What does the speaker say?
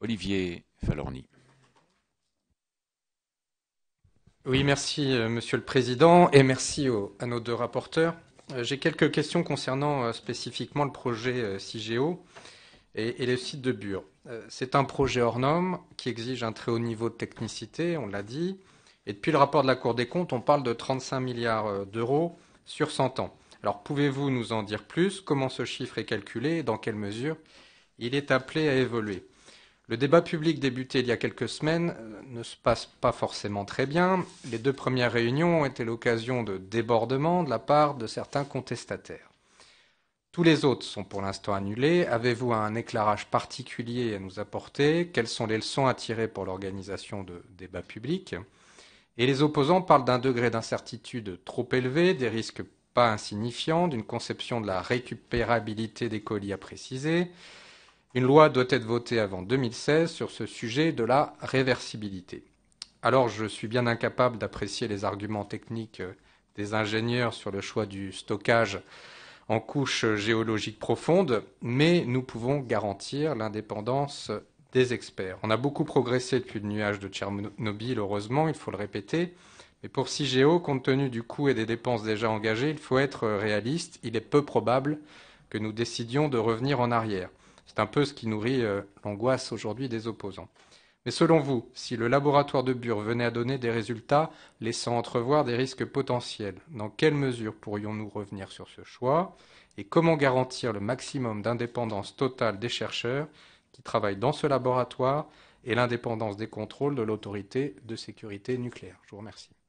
Olivier Falorni. Oui, merci euh, Monsieur le Président et merci à nos deux rapporteurs. Euh, j'ai quelques questions concernant euh, spécifiquement le projet CIGEO et, le site de Bure. C'est un projet hors norme qui exige un très haut niveau de technicité, on l'a dit. Et depuis le rapport de la Cour des comptes, on parle de 35 milliards d'euros sur 100 ans. Alors pouvez-vous nous en dire plus Comment ce chiffre est calculé dans quelle mesure il est appelé à évoluer le débat public débuté il y a quelques semaines euh, ne se passe pas forcément très bien. Les deux premières réunions ont été l'occasion de débordements de la part de certains contestataires. Tous les autres sont pour l'instant annulés. Avez-vous un éclairage particulier à nous apporter Quelles sont les leçons à tirer pour l'organisation de débats publics Et les opposants parlent d'un degré d'incertitude trop élevé, des risques pas insignifiants, d'une conception de la récupérabilité des colis à préciser, une loi doit être votée avant 2016 sur ce sujet de la réversibilité. Alors je suis bien incapable d'apprécier les arguments techniques euh, des ingénieurs sur le choix du stockage en couches géologiques profondes, mais nous pouvons garantir l'indépendance des experts. On a beaucoup progressé depuis le nuage de Tchernobyl, heureusement, il faut le répéter. Mais pour CIGEO, compte tenu du coût et des dépenses déjà engagées, il faut être réaliste. Il est peu probable que nous décidions de revenir en arrière. C'est un peu ce qui nourrit euh, l'angoisse aujourd'hui des opposants. Mais selon vous, si le laboratoire de Bure venait à donner des résultats laissant entrevoir des risques potentiels, dans quelle mesure pourrions-nous revenir sur ce choix Et comment garantir le maximum d'indépendance totale des chercheurs qui travaillent dans ce laboratoire et l'indépendance des contrôles de l'autorité de sécurité nucléaire Je vous remercie.